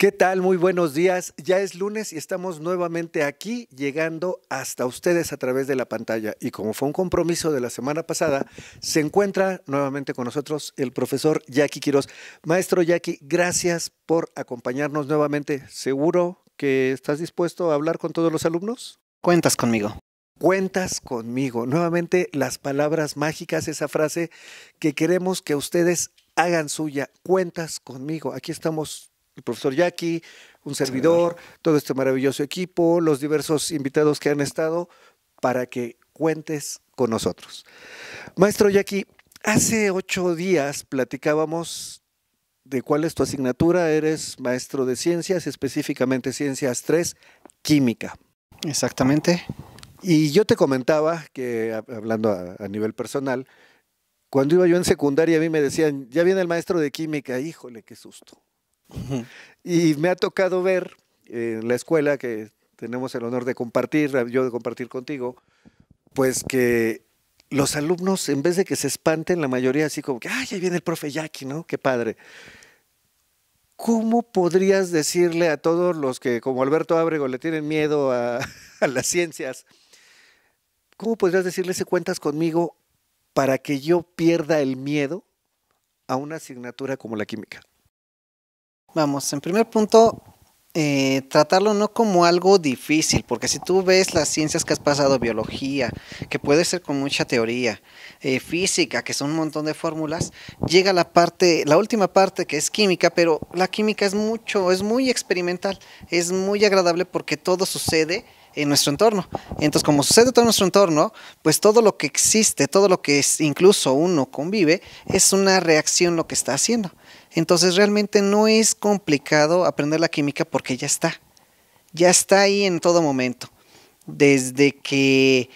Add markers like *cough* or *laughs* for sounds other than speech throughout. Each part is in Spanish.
¿Qué tal? Muy buenos días. Ya es lunes y estamos nuevamente aquí llegando hasta ustedes a través de la pantalla. Y como fue un compromiso de la semana pasada, se encuentra nuevamente con nosotros el profesor Jackie Quiroz. Maestro Jackie, gracias por acompañarnos nuevamente. Seguro que estás dispuesto a hablar con todos los alumnos. Cuentas conmigo. Cuentas conmigo. Nuevamente las palabras mágicas, esa frase que queremos que ustedes hagan suya. Cuentas conmigo. Aquí estamos profesor Jackie, un servidor, todo este maravilloso equipo, los diversos invitados que han estado, para que cuentes con nosotros. Maestro Jackie, hace ocho días platicábamos de cuál es tu asignatura. Eres maestro de ciencias, específicamente ciencias 3, química. Exactamente. Y yo te comentaba que, hablando a nivel personal, cuando iba yo en secundaria a mí me decían, ya viene el maestro de química, híjole, qué susto. Y me ha tocado ver en la escuela que tenemos el honor de compartir, yo de compartir contigo, pues que los alumnos, en vez de que se espanten, la mayoría así como que, ay, ahí viene el profe Jackie, ¿no? Qué padre. ¿Cómo podrías decirle a todos los que, como Alberto Ábrego, le tienen miedo a, *laughs* a las ciencias, cómo podrías decirle si cuentas conmigo para que yo pierda el miedo a una asignatura como la química? Vamos, en primer punto, eh, tratarlo no como algo difícil, porque si tú ves las ciencias que has pasado, biología, que puede ser con mucha teoría, eh, física, que son un montón de fórmulas, llega la parte, la última parte que es química, pero la química es mucho, es muy experimental, es muy agradable porque todo sucede en nuestro entorno. Entonces, como sucede todo en nuestro entorno, pues todo lo que existe, todo lo que es, incluso uno convive, es una reacción lo que está haciendo. Entonces realmente no es complicado aprender la química porque ya está. Ya está ahí en todo momento. Desde que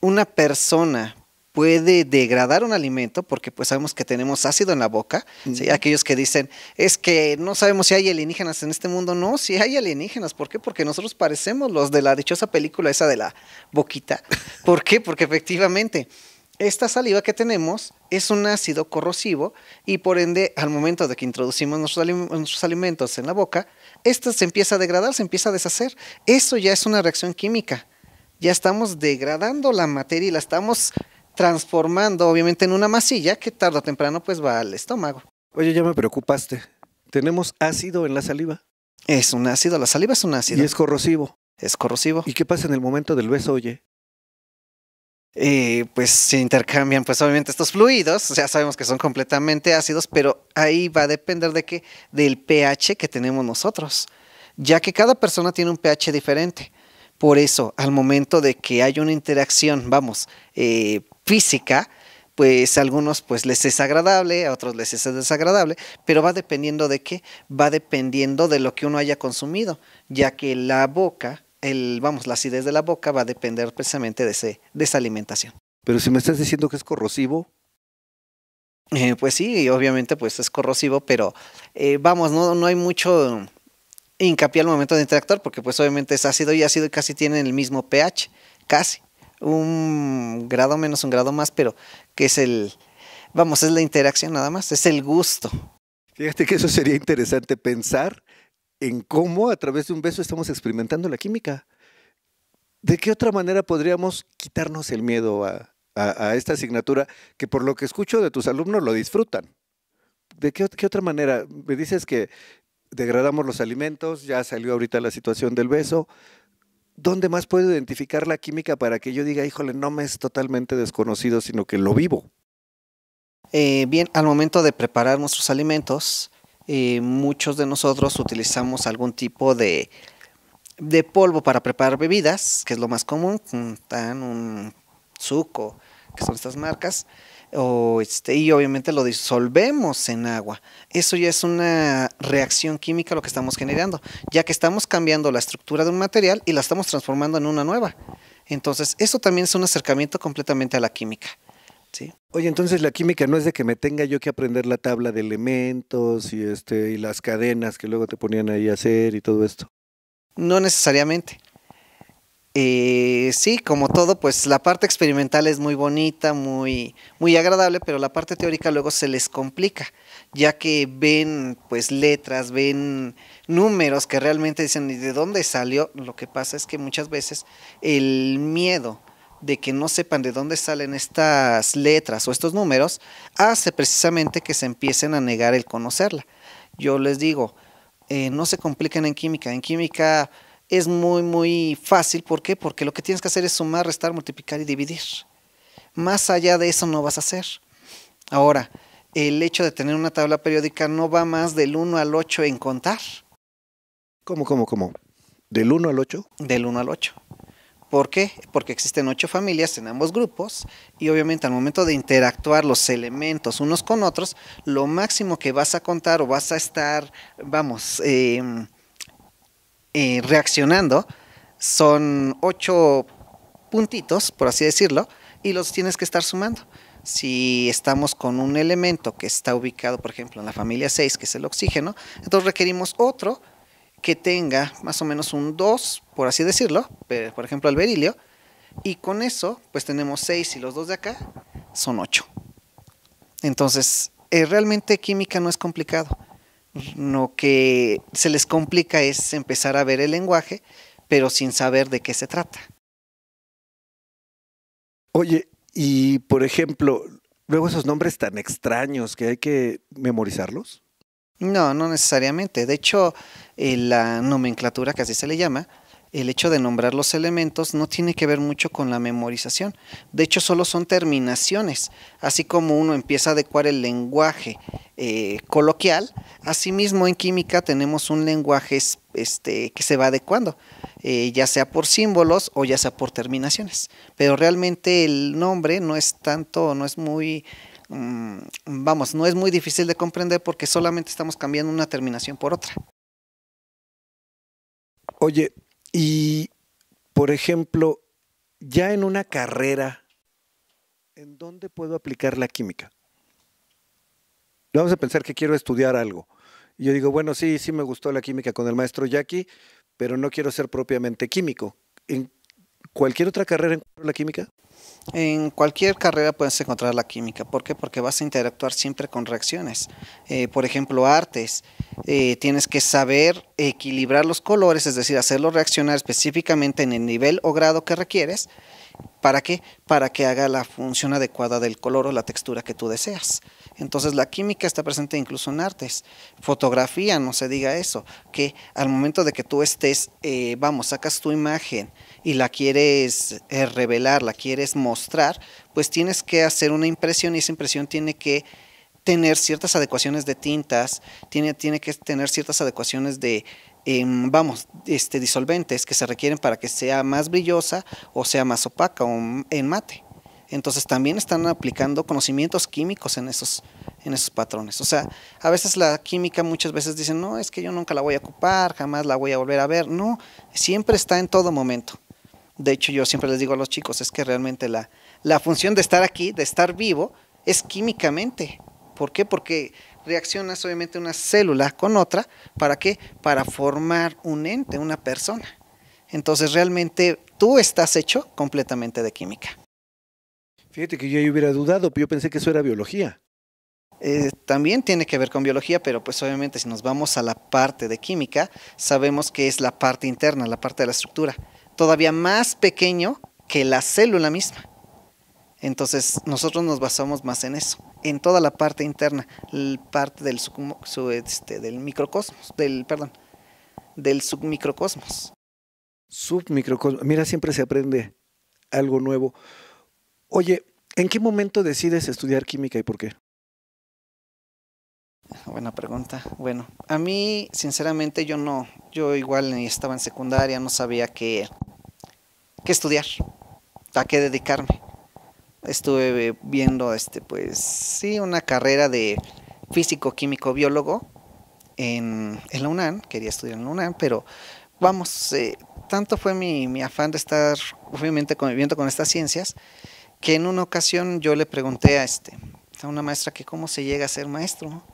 una persona puede degradar un alimento, porque pues sabemos que tenemos ácido en la boca, aquellos que dicen, es que no sabemos si hay alienígenas en este mundo, no, si hay alienígenas, ¿por qué? Porque nosotros parecemos los de la dichosa película esa de la boquita, ¿por qué? Porque efectivamente esta saliva que tenemos es un ácido corrosivo y por ende al momento de que introducimos nuestros, alimentos en la boca, esta se empieza a degradar, se empieza a deshacer. Eso ya es una reacción química. Ya estamos degradando la materia y la estamos transformando obviamente en una masilla que tarde o temprano pues va al estómago. Oye, ya me preocupaste. ¿Tenemos ácido en la saliva? Es un ácido, la saliva es un ácido. Y es corrosivo. Es corrosivo. ¿Y qué pasa en el momento del beso, oye? Eh, pues se intercambian pues obviamente estos fluidos, o sabemos que son completamente ácidos, pero ahí va a depender de qué, del pH que tenemos nosotros, ya que cada persona tiene un pH diferente. Por eso, al momento de que hay una interacción, vamos, eh, física, pues a algunos pues les es agradable, a otros les es desagradable, pero va dependiendo de qué, va dependiendo de lo que uno haya consumido, ya que la boca el, vamos, la acidez de la boca va a depender precisamente de, ese, de esa alimentación. Pero si me estás diciendo que es corrosivo. Eh, pues sí, obviamente pues es corrosivo, pero eh, vamos, no, no hay mucho hincapié al momento de interactuar porque pues obviamente es ácido y ácido y casi tienen el mismo pH, casi. Un grado menos, un grado más, pero que es el, vamos, es la interacción nada más, es el gusto. Fíjate que eso sería interesante pensar en cómo a través de un beso estamos experimentando la química. ¿De qué otra manera podríamos quitarnos el miedo a, esta asignatura que por lo que escucho de tus alumnos lo disfrutan? ¿De qué, otra manera? Me dices que degradamos los alimentos, ya salió ahorita la situación del beso. ¿Dónde más puedo identificar la química para que yo diga, híjole, no me es totalmente desconocido, sino que lo vivo? Eh, bien, al momento de preparar nuestros alimentos, eh, muchos de nosotros utilizamos algún tipo de, de polvo para preparar bebidas, que es lo más común, tan un suco, que son estas marcas, o este, y obviamente lo disolvemos en agua. Eso ya es una reacción química lo que estamos generando, ya que estamos cambiando la estructura de un material y la estamos transformando en una nueva. Entonces, eso también es un acercamiento completamente a la química. Oye, entonces la química no es de que me tenga yo que aprender la tabla de elementos y, este, y las cadenas que luego te ponían ahí a hacer y todo esto. No necesariamente. Eh, sí, como todo, pues la parte experimental es muy bonita, muy, muy agradable, pero la parte teórica luego se les complica, ya que ven pues letras, ven números que realmente dicen, de dónde salió? Lo que pasa es que muchas veces el miedo de que no sepan de dónde salen estas letras o estos números, hace precisamente que se empiecen a negar el conocerla. Yo les digo, eh, no se compliquen en química. En química es muy, muy fácil. ¿Por qué? Porque lo que tienes que hacer es sumar, restar, multiplicar y dividir. Más allá de eso no vas a hacer. Ahora, el hecho de tener una tabla periódica no va más del 1 al 8 en contar. ¿Cómo, cómo, cómo? ¿Del 1 al 8? Del 1 al 8. ¿Por qué? Porque existen ocho familias en ambos grupos y obviamente al momento de interactuar los elementos unos con otros, lo máximo que vas a contar o vas a estar, vamos, em, eh, reaccionando son ocho puntitos, por así decirlo, y los tienes que estar sumando si estamos con un elemento que está ubicado, por ejemplo, en la familia 6, que es el oxígeno, entonces requerimos otro que tenga más o menos un 2, por así decirlo, por ejemplo el berilio, y con eso pues tenemos 6 y los dos de acá son 8. Entonces, eh, realmente química no es complicado. Lo que se les complica es empezar a ver el lenguaje, pero sin saber de qué se trata. Oye, y por ejemplo, luego esos nombres tan extraños que hay que memorizarlos. No, no necesariamente. De hecho, eh, la nomenclatura, que así se le llama, el hecho de nombrar los elementos no tiene que ver mucho con la memorización. De hecho, solo son terminaciones. Así como uno empieza a adecuar el lenguaje eh, coloquial, asimismo en química tenemos un lenguaje este, que se va adecuando, eh, ya sea por símbolos o ya sea por terminaciones. Pero realmente el nombre no es tanto, no es muy Mm, vamos, no es muy difícil de comprender porque solamente estamos cambiando una terminación por otra. Oye, y por ejemplo, ya en una carrera, ¿en dónde puedo aplicar la química? Vamos a pensar que quiero estudiar algo. Y yo digo, bueno, sí, sí me gustó la química con el maestro Jackie, pero no quiero ser propiamente químico. ¿En cualquier otra carrera en la química? En cualquier carrera puedes encontrar la química. ¿Por qué? Porque vas a interactuar siempre con reacciones. Eh, por ejemplo, artes. Eh, tienes que saber equilibrar los colores, es decir, hacerlos reaccionar específicamente en el nivel o grado que requieres. ¿Para qué? Para que haga la función adecuada del color o la textura que tú deseas. Entonces la química está presente incluso en artes. Fotografía, no se diga eso, que al momento de que tú estés, eh, vamos, sacas tu imagen, y la quieres eh, revelar, la quieres mostrar, pues tienes que hacer una impresión y esa impresión tiene que tener ciertas adecuaciones de tintas, tiene, tiene que tener ciertas adecuaciones de, em, vamos, este, disolventes que se requieren para que sea más brillosa o sea más opaca o en mate. Entonces también están aplicando conocimientos químicos en esos, en esos patrones. O sea, a veces la química muchas veces dicen, no, es que yo nunca la voy a ocupar, jamás la voy a volver a ver. No, siempre está en todo momento. De hecho, yo siempre les digo a los chicos, es que realmente la, función de estar aquí, de estar vivo, es químicamente. ¿Por qué? Porque reaccionas obviamente una célula con otra, ¿para qué? Para formar un ente, una persona. Entonces realmente tú estás hecho completamente de química. Fíjate que yo ya hubiera dudado, pero yo pensé que eso era biología. Eh, también tiene que ver con biología, pero pues obviamente si nos vamos a la parte de química, sabemos que es la parte interna, la parte de la estructura todavía más pequeño que la célula misma. Entonces nosotros nos basamos más en eso, en toda la parte interna, la parte del, este, del microcosmos, del, perdón, del submicrocosmos. Submicrocosmos, mira, siempre se aprende algo nuevo. Oye, ¿en qué momento decides estudiar química y por qué? Buena pregunta. Bueno, a mí, sinceramente, yo no. Yo igual ni estaba en secundaria, no sabía qué, qué estudiar, a qué dedicarme. Estuve viendo, este, pues, sí, una carrera de físico, químico, biólogo en, la UNAM. Quería estudiar en la UNAM, pero vamos, eh, tanto fue mi, mi afán de estar, obviamente, conviviendo con estas ciencias, que en una ocasión yo le pregunté a este, a una maestra que cómo se llega a ser maestro, ¿no?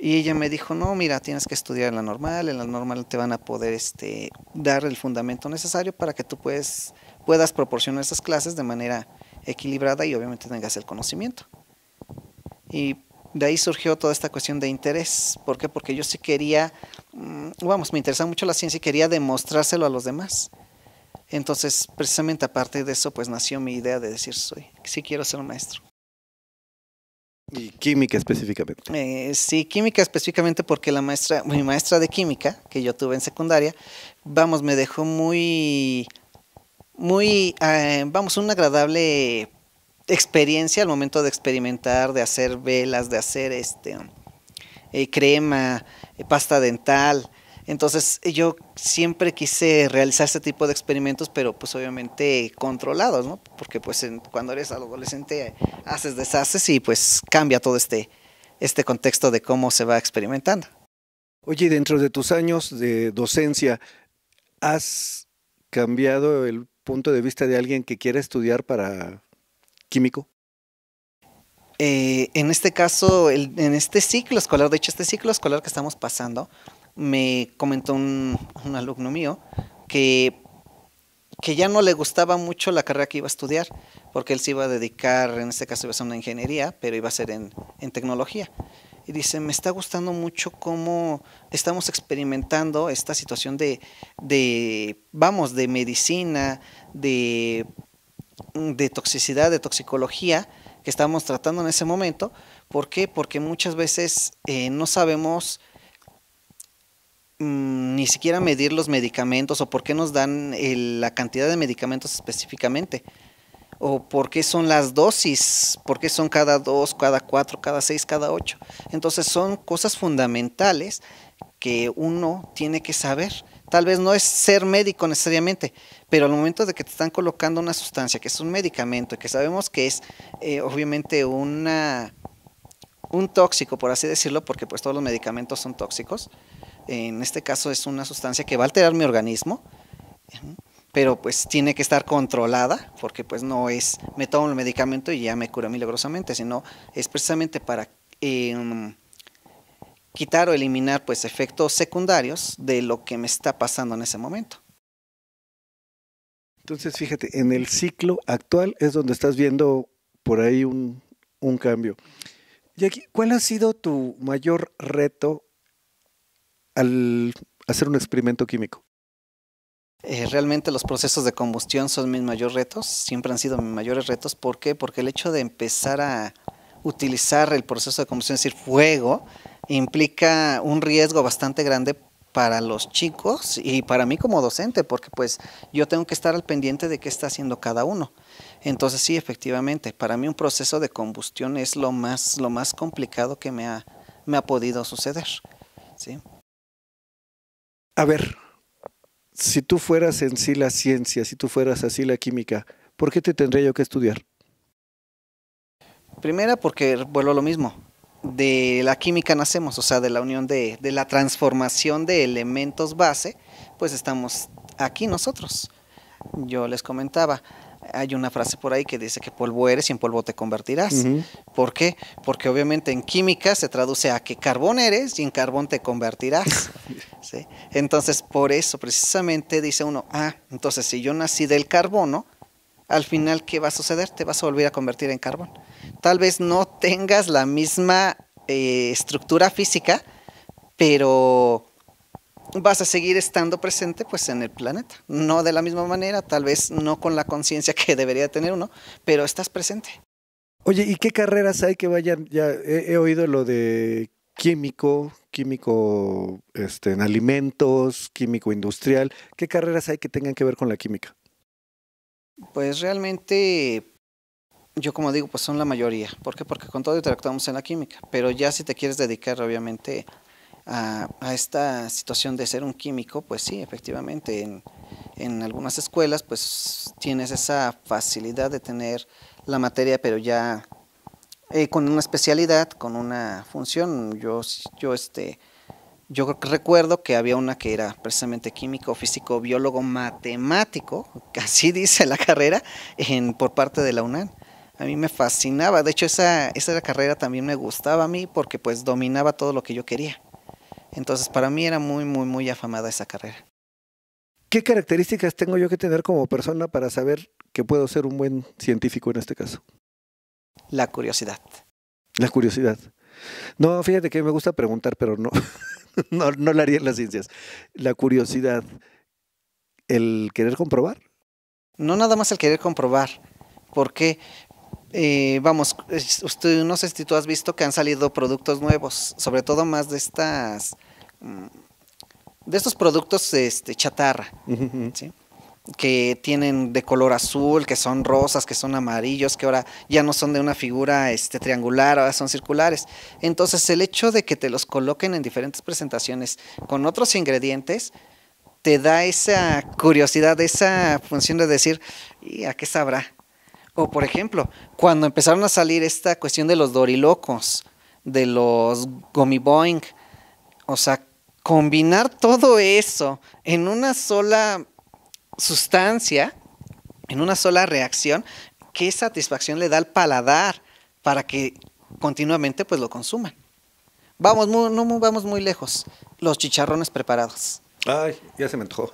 Y ella me dijo, no, mira, tienes que estudiar en la normal, en la normal te van a poder este, dar el fundamento necesario para que tú puedes, puedas proporcionar esas clases de manera equilibrada y obviamente tengas el conocimiento. Y de ahí surgió toda esta cuestión de interés. ¿Por qué? Porque yo sí quería, mm, vamos, me interesaba mucho la ciencia y quería demostrárselo a los demás. Entonces, precisamente aparte de eso, pues nació mi idea de decir, soy, sí quiero ser un maestro. Y química específicamente. Eh, sí, química específicamente porque la maestra, mi maestra de química que yo tuve en secundaria, vamos, me dejó muy, muy, eh, vamos, una agradable experiencia al momento de experimentar, de hacer velas, de hacer este eh, crema, pasta dental, entonces eh, yo siempre quise realizar este tipo de experimentos, pero pues obviamente controlados, ¿no? Porque pues cuando eres adolescente eh, haces deshaces y pues cambia todo este, este contexto de cómo se va experimentando. Oye, dentro de tus años de docencia, ¿has cambiado el punto de vista de alguien que quiera estudiar para químico? Eh, en este caso, en este ciclo escolar, de hecho este ciclo escolar que estamos pasando, me comentó un, alumno mío que, que ya no le gustaba mucho la carrera que iba a estudiar, porque él se iba a dedicar, en este caso iba a ser una ingeniería, pero iba a ser en, tecnología. Y dice, me está gustando mucho cómo estamos experimentando esta situación de, de vamos, de medicina, de, toxicidad, de toxicología, que estábamos tratando en ese momento. ¿Por qué? Porque muchas veces eh, no sabemos Mm, ni siquiera medir los medicamentos o por qué nos dan la cantidad de medicamentos específicamente o por qué son las dosis, por qué son cada dos, cada cuatro, cada seis, cada ocho. Entonces son cosas fundamentales que uno tiene que saber. Tal vez no es ser médico necesariamente, pero al momento de que te están colocando una sustancia que es un medicamento y que sabemos que es eh, obviamente una, un tóxico, por así decirlo, porque pues todos los medicamentos son tóxicos, en este caso es una sustancia que va a alterar mi organismo, pero pues tiene que estar controlada, porque pues no es, me tomo el medicamento y ya me cura milagrosamente, sino es precisamente para em, quitar o eliminar pues efectos secundarios de lo que me está pasando en ese momento. Entonces, fíjate, en el ciclo actual es donde estás viendo por ahí un, un cambio. Jackie, ¿cuál ha sido tu mayor reto al hacer un experimento químico? Eh, realmente los procesos de combustión son mis mayores retos, siempre han sido mis mayores retos. ¿Por qué? Porque el hecho de empezar a utilizar el proceso de combustión, es decir, fuego, implica un riesgo bastante grande para los chicos y para mí como docente, porque pues yo tengo que estar al pendiente de qué está haciendo cada uno. Entonces sí, efectivamente, para mí un proceso de combustión es lo más, lo más complicado que me ha, me ha podido suceder. ¿sí? a ver, si tú fueras en sí la ciencia, si tú fueras así la química, ¿por qué te tendría yo que estudiar? Primera, porque vuelvo a lo mismo. De la química nacemos, o sea, de la unión de, de la transformación de elementos base, pues estamos aquí nosotros. Yo les comentaba, hay una frase por ahí que dice que polvo eres y en polvo te convertirás. ¿Por qué? Porque obviamente en química se traduce a que carbón eres y en carbón te convertirás. *laughs* Entonces, por eso precisamente dice uno, ah, entonces si yo nací del carbono, al final, ¿qué va a suceder? Te vas a volver a convertir en carbón. Tal vez no tengas la misma eh, estructura física, pero vas a seguir estando presente pues en el planeta. No de la misma manera, tal vez no con la conciencia que debería tener uno, pero estás presente. Oye, ¿y qué carreras hay que vayan? Ya he, oído lo de químico, químico este, en alimentos, químico industrial. ¿Qué carreras hay que tengan que ver con la química? Pues realmente yo como digo, pues son la mayoría. ¿Por qué? Porque con todo interactuamos en la química. Pero ya si te quieres dedicar, obviamente, a, esta situación de ser un químico, pues sí, efectivamente, en, algunas escuelas pues tienes esa facilidad de tener la materia, pero ya eh, con una especialidad, con una función. Yo, yo, este, yo recuerdo que había una que era precisamente químico, físico, biólogo, matemático, *laughs* así dice la carrera, en, por parte de la UNAM. A mí me fascinaba, de hecho esa, esa carrera también me gustaba a mí porque pues dominaba todo lo que yo quería. Entonces, para mí era muy, muy, muy afamada esa carrera. ¿Qué características tengo yo que tener como persona para saber que puedo ser un buen científico en este caso? La curiosidad. La curiosidad. No, fíjate que me gusta preguntar, pero no, *laughs* no, no la haría en las ciencias. La curiosidad, el querer comprobar. No nada más el querer comprobar. ¿Por qué? Eh, vamos, usted, no sé si tú has visto que han salido productos nuevos, sobre todo más de estas, mm, de estos productos este, chatarra, que tienen de color azul, que son rosas, que son amarillos, que ahora ya no son de una figura este, triangular, ahora son circulares. Entonces el hecho de que te los coloquen en diferentes presentaciones con otros ingredientes, te da esa curiosidad, esa función de decir, ¿y a qué sabrá? O por ejemplo, cuando empezaron a salir esta cuestión de los dorilocos, de los boing, o sea, combinar todo eso en una sola sustancia, en una sola reacción, qué satisfacción le da al paladar para que continuamente pues lo consuman. Vamos muy, no vamos muy lejos. Los chicharrones preparados. Ay, ya se me antojó.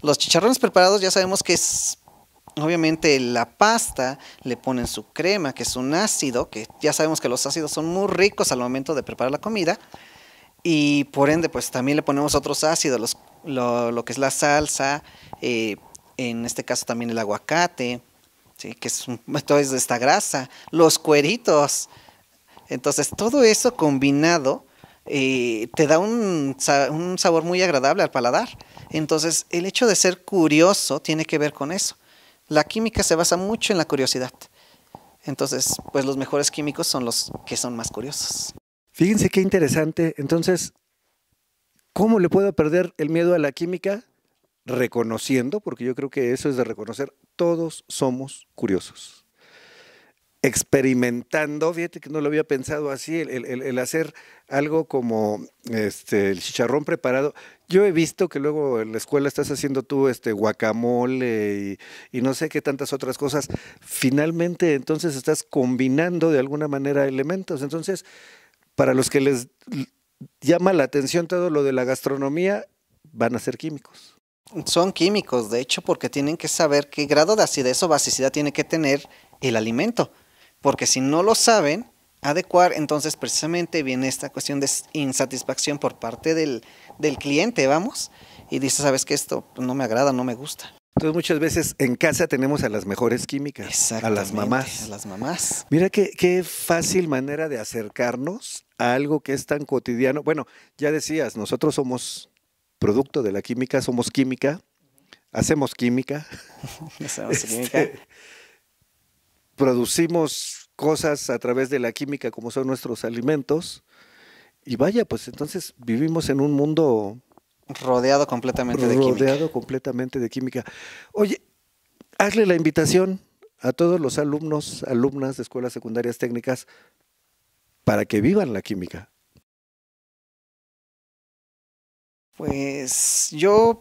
Los chicharrones preparados ya sabemos que es Obviamente la pasta le ponen su crema, que es un ácido, que ya sabemos que los ácidos son muy ricos al momento de preparar la comida. Y por ende, pues también le ponemos otros ácidos, lo, que es la salsa, eh, en este caso también el aguacate, ¿sí? que es, un, *laughs* de esta grasa, los cueritos. Entonces todo eso combinado eh, te da un sabor muy agradable al paladar. Entonces el hecho de ser curioso tiene que ver con eso. La química se basa mucho en la curiosidad. Entonces, pues los mejores químicos son los que son más curiosos. Fíjense qué interesante. Entonces, ¿cómo le puedo perder el miedo a la química? Reconociendo, porque yo creo que eso es de reconocer, todos somos curiosos experimentando, fíjate que no lo había pensado así, el, hacer algo como este, el chicharrón preparado. Yo he visto que luego en la escuela estás haciendo tú este guacamole y, y no sé qué tantas otras cosas. Finalmente, entonces estás combinando de alguna manera elementos. Entonces, para los que les llama la atención todo lo de la gastronomía, van a ser químicos. Son químicos, de hecho, porque tienen que saber qué grado de acidez o basicidad tiene que tener el alimento porque si no lo saben adecuar, entonces precisamente viene esta cuestión de insatisfacción por parte del, del cliente, vamos, y dice, sabes que esto no me agrada, no me gusta. Entonces muchas veces en casa tenemos a las mejores químicas, a las mamás. las mamás. Mira qué, qué fácil manera de acercarnos a algo que es tan cotidiano. Bueno, ya decías, nosotros somos producto de la química, somos química, hacemos química. *laughs* química. Este, producimos cosas a través de la química como son nuestros alimentos. Y vaya, pues entonces vivimos en un mundo... Rodeado completamente de química. Rodeado completamente de química. Oye, hazle la invitación a todos los alumnos, alumnas de escuelas secundarias técnicas para que vivan la química. Pues yo,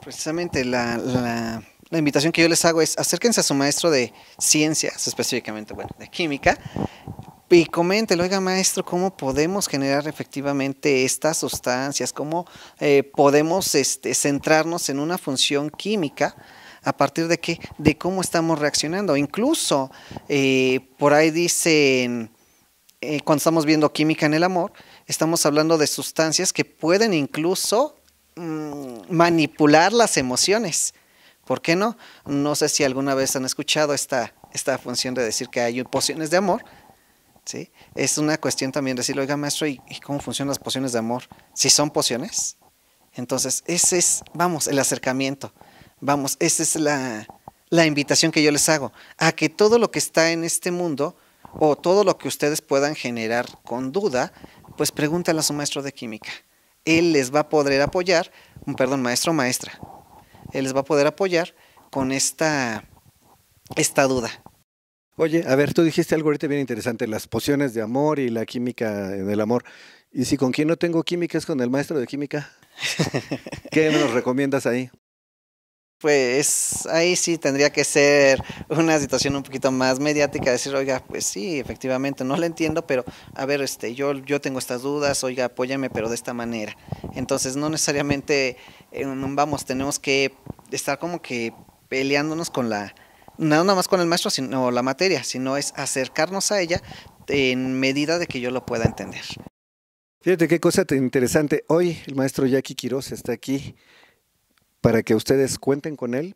precisamente la la invitación que yo les hago es acérquense a su maestro de ciencias, específicamente, bueno, de química, y coméntelo, oiga maestro, ¿cómo podemos generar efectivamente estas sustancias? ¿Cómo eh, podemos este, centrarnos en una función química? ¿A partir de qué? De cómo estamos reaccionando. Incluso eh, por ahí dicen, eh, cuando estamos viendo química en el amor, estamos hablando de sustancias que pueden incluso mm, manipular las emociones. ¿Por qué no? No sé si alguna vez han escuchado esta, esta función de decir que hay pociones de amor. ¿sí? Es una cuestión también de decir, oiga maestro, ¿y, cómo funcionan las pociones de amor? Si son pociones. Entonces, ese es, vamos, el acercamiento. Vamos, esa es la, la invitación que yo les hago. A que todo lo que está en este mundo o todo lo que ustedes puedan generar con duda, pues pregúntale a su maestro de química. Él les va a poder apoyar, perdón, maestro maestra, él les va a poder apoyar con esta, esta duda. Oye, a ver, tú dijiste algo ahorita bien interesante, las pociones de amor y la química del amor. ¿Y si con quién no tengo química es con el maestro de química? *laughs* ¿Qué nos recomiendas ahí? Pues ahí sí tendría que ser una situación un poquito más mediática, decir, oiga, pues sí, efectivamente, no la entiendo, pero a ver, este, yo, yo tengo estas dudas, oiga, apóyame, pero de esta manera. Entonces, no necesariamente vamos, tenemos que estar como que peleándonos con la, nada más con el maestro, sino la materia, sino es acercarnos a ella en medida de que yo lo pueda entender. Fíjate qué cosa interesante. Hoy el maestro Jackie Quiroz está aquí para que ustedes cuenten con él,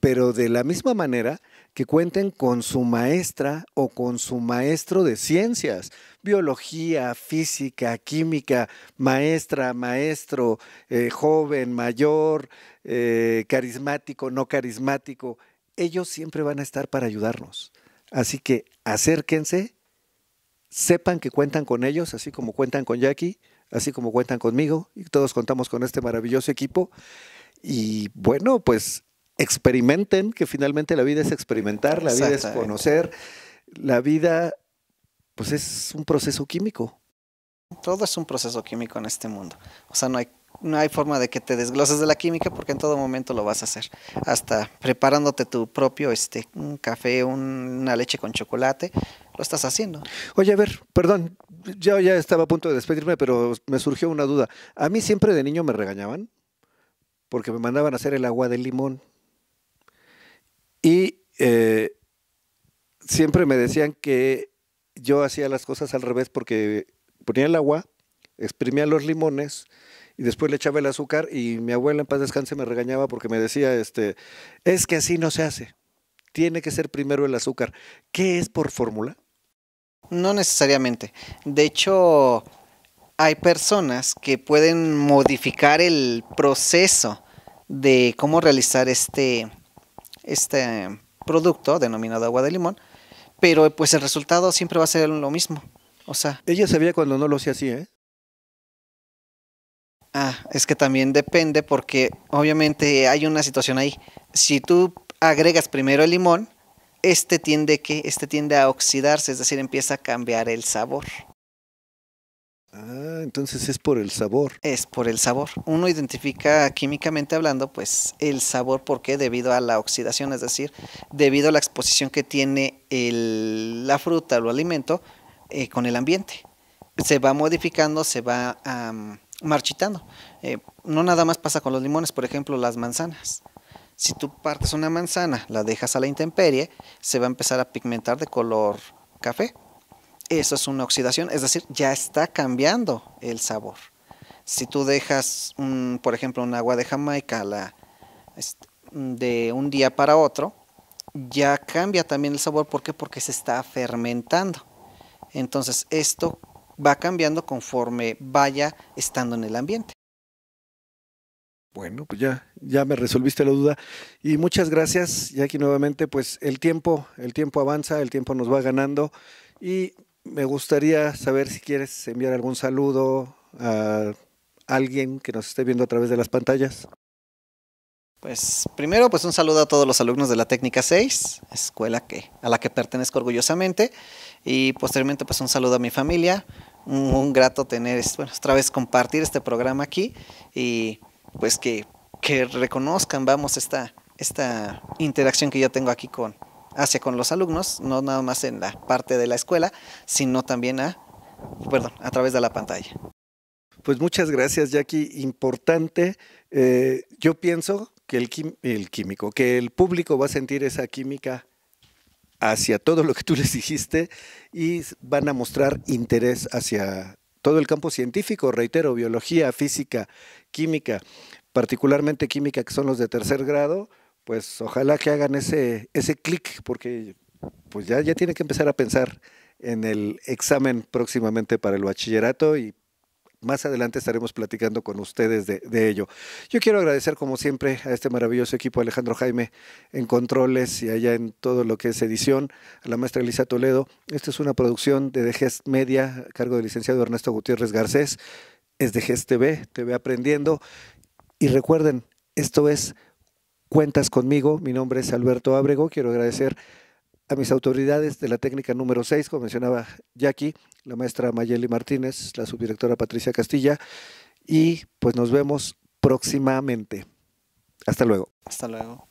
pero de la misma manera que cuenten con su maestra o con su maestro de ciencias biología, física, química, maestra, maestro, eh, joven, mayor, eh, carismático, no carismático, ellos siempre van a estar para ayudarnos. Así que acérquense, sepan que cuentan con ellos, así como cuentan con Jackie, así como cuentan conmigo, y todos contamos con este maravilloso equipo. Y bueno, pues experimenten, que finalmente la vida es experimentar, la vida es conocer, la vida pues es un proceso químico. Todo es un proceso químico en este mundo. O sea, no hay, no hay forma de que te desgloses de la química porque en todo momento lo vas a hacer. Hasta preparándote tu propio este, café, una leche con chocolate, lo estás haciendo. Oye, a ver, perdón, yo ya estaba a punto de despedirme, pero me surgió una duda. A mí siempre de niño me regañaban porque me mandaban a hacer el agua de limón. Y eh, siempre me decían que yo hacía las cosas al revés porque ponía el agua, exprimía los limones y después le echaba el azúcar y mi abuela en paz descanse me regañaba porque me decía, este, es que así no se hace, tiene que ser primero el azúcar. ¿Qué es por fórmula? No necesariamente. De hecho, hay personas que pueden modificar el proceso de cómo realizar este, este producto denominado agua de limón pero pues el resultado siempre va a ser lo mismo. O sea. Ella sabía cuando no lo hacía así, ¿eh? Ah, es que también depende porque obviamente hay una situación ahí. Si tú agregas primero el limón, este tiende que este tiende a oxidarse, es decir, empieza a cambiar el sabor. Ah, entonces es por el sabor. Es por el sabor. Uno identifica químicamente hablando, pues, el sabor porque debido a la oxidación, es decir, debido a la exposición que tiene la fruta o alimento eh, con el ambiente. Se va modificando, se va marchitando. Eh, no nada más pasa con los limones, por ejemplo, las manzanas. Si tú partes una manzana, la dejas a la intemperie, se va a empezar a pigmentar de color café eso es una oxidación, es decir, ya está cambiando el sabor. Si tú dejas, por ejemplo, un agua de Jamaica este, de un día para otro, ya cambia también el sabor. ¿Por qué? Porque se está fermentando. Entonces, esto va cambiando conforme vaya estando en el ambiente. Bueno, pues ya, ya me resolviste la duda. Y muchas gracias, Y aquí nuevamente, pues el tiempo, el tiempo avanza, el tiempo nos va ganando. Y me gustaría saber si quieres enviar algún saludo a alguien que nos esté viendo a través de las pantallas. Pues primero, pues un saludo a todos los alumnos de la Técnica 6, escuela que, a la que pertenezco orgullosamente, y posteriormente pues un saludo a mi familia, un, grato tener, bueno, otra vez compartir este programa aquí y pues que, que reconozcan, vamos, esta, esta interacción que yo tengo aquí con, hacia con los alumnos, no nada más en la parte de la escuela, sino también a, perdón, a través de la pantalla. Pues muchas gracias, Jackie. Importante. Eh, yo pienso que el químico, que el público va a sentir esa química hacia todo lo que tú les dijiste y van a mostrar interés hacia todo el campo científico, reitero, biología, física, química, particularmente química, que son los de tercer grado, pues ojalá que hagan ese, ese clic, porque pues ya, ya tienen que empezar a pensar en el examen próximamente para el bachillerato y más adelante estaremos platicando con ustedes de, de, ello. Yo quiero agradecer como siempre a este maravilloso equipo Alejandro Jaime en controles y allá en todo lo que es edición, a la maestra Elisa Toledo. Esta es una producción de DGES Media a cargo del licenciado Ernesto Gutiérrez Garcés. Es DGES TV, TV Aprendiendo. Y recuerden, esto es cuentas conmigo. Mi nombre es Alberto Ábrego. Quiero agradecer a mis autoridades de la técnica número 6, como mencionaba Jackie, la maestra Mayeli Martínez, la subdirectora Patricia Castilla, y pues nos vemos próximamente. Hasta luego. Hasta luego.